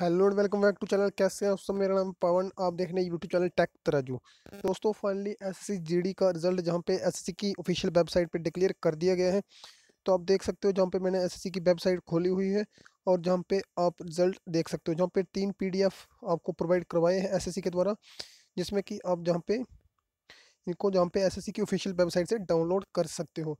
hello and welcome back to channel कैसे हैं दोस्तों मेरा नाम पवन आप देख रहे हैं यूट्यूब चैनल टेक तराजू दोस्तों फाइनली एसएससी जीडी का रिजल्ट जहां पे एसएससी की ऑफिशियल वेबसाइट पे डिक्लेयर कर दिया गया है तो आप देख सकते हो जहां पे मैंने एसएससी की वेबसाइट खोली हुई है और जहाँ पे आप रिजल्ट देख सकते हो जहाँ पर तीन पी आपको प्रोवाइड करवाए हैं एस के द्वारा जिसमें कि आप जहाँ पे इनको जहाँ पे एस की ऑफिशियल वेबसाइट से डाउनलोड कर सकते हो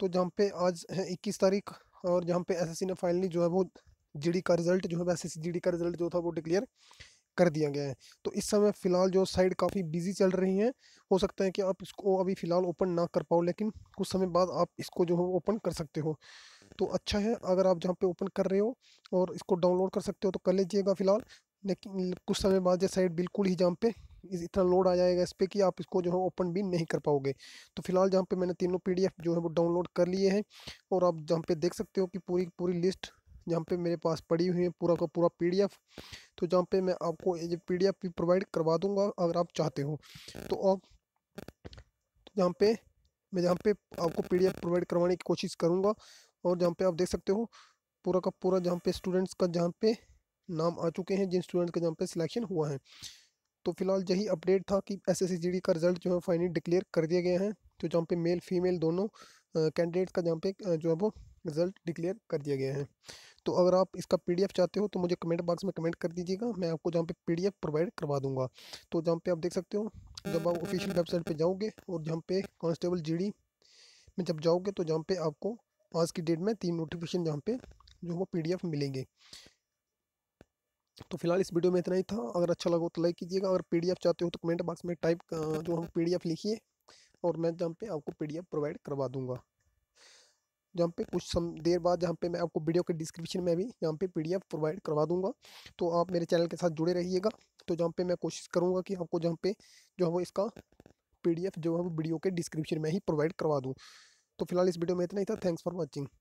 तो जहाँ पे आज है इक्कीस तारीख और जहाँ पे एस ने फाइनली जो है वो जीडी का रिजल्ट जो है वैसे जीडी का रिजल्ट जो था वो डिक्लेयर कर दिया गया है तो इस समय फ़िलहाल जो साइड काफ़ी बिजी चल रही है हो सकता है कि आप इसको अभी फ़िलहाल ओपन ना कर पाओ लेकिन कुछ समय बाद आप इसको जो है ओपन कर सकते हो तो अच्छा है अगर आप जहाँ पे ओपन कर रहे हो और इसको डाउनलोड कर सकते हो तो कर लीजिएगा फ़िलहाल लेकिन कुछ समय बाद ये साइड बिल्कुल ही जहाँ पे इतना लोड आ जाएगा इस पर कि आप इसको जो है ओपन भी नहीं कर पाओगे तो फिलहाल जहाँ पे मैंने तीनों पीडीएफ जो है वो डाउनलोड कर लिए हैं और आप जहाँ पे देख सकते हो कि पूरी पूरी लिस्ट जहाँ पे मेरे पास पड़ी हुई है पूरा का पूरा पीडीएफ तो जहाँ पे मैं आपको ये पीडीएफ भी प्रोवाइड करवा दूँगा अगर आप चाहते हो तो आप जहाँ पे मैं जहाँ पे आपको पीडीएफ प्रोवाइड करवाने की कोशिश करूँगा और जहाँ पे आप देख सकते हो पूरा का पूरा जहाँ पे स्टूडेंट्स का जहाँ पे नाम आ चुके हैं जिन स्टूडेंट्स का जहाँ पे सिलेक्शन हुआ है तो फिलहाल यही अपडेट था कि एस एस का रिजल्ट जो है फाइनली डिक्लेयर कर दिया गया है तो जहाँ पे मेल फीमेल दोनों कैंडिडेट का जहाँ पे जो है वो रिज़ल्ट डिक्लेयर कर दिया गया है तो अगर आप इसका पी चाहते हो तो मुझे कमेंट बॉक्स में कमेंट कर दीजिएगा मैं आपको जहाँ पे पी प्रोवाइड करवा दूँगा तो जहाँ पर आप देख सकते हो जब आप ऑफिशियल वेबसाइट पर जाओगे और जहाँ पे कॉन्स्टेबल जी में जब जाओगे तो जहाँ पे आपको आज की डेट में तीन नोटिफिकेशन जहाँ पे जो वो पी मिलेंगे तो फिलहाल इस वीडियो में इतना ही था अगर अच्छा लगा तो लाइक कीजिएगा अगर पी चाहते हो तो कमेंट बॉक्स में टाइप जो हम पी लिखिए और मैं जहाँ पे आपको पी प्रोवाइड करवा दूंगा जहाँ पे कुछ सम देर बाद जहाँ पे मैं आपको वीडियो के डिस्क्रिप्शन में भी यहाँ पे पीडीएफ प्रोवाइड करवा दूंगा तो आप मेरे चैनल के साथ जुड़े रहिएगा तो जहाँ पे मैं कोशिश करूँगा कि आपको जहाँ पे जो है वो इसका पीडीएफ जो है वो वीडियो के डिस्क्रिप्शन में ही प्रोवाइड करवा दूँ तो फिलहाल इस वीडियो में इतना ही था थैंक्स फॉर वॉचिंग